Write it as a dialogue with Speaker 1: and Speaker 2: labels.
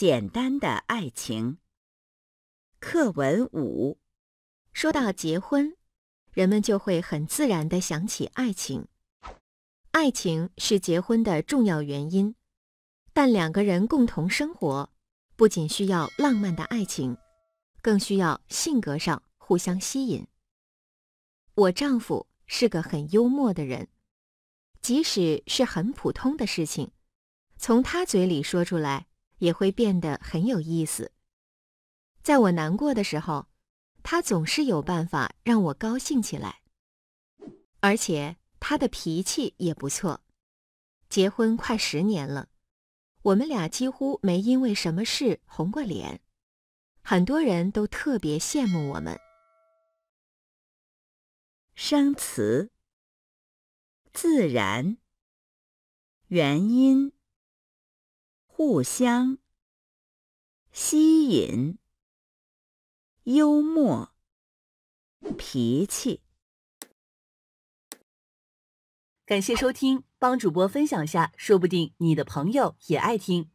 Speaker 1: 简单的爱情。课文五，说到结婚，人们就会很自然的想起爱情。爱情是结婚的重要原因，但两个人共同生活，不仅需要浪漫的爱情，更需要性格上互相吸引。我丈夫是个很幽默的人，即使是很普通的事情，从他嘴里说出来。也会变得很有意思。在我难过的时候，他总是有办法让我高兴起来，而且他的脾气也不错。结婚快十年了，我们俩几乎没因为什么事红过脸。很多人都特别羡慕我们。生词：自
Speaker 2: 然原因。互相吸引，幽默脾气。感谢收听，帮主播分享下，说不定你的朋友也爱听。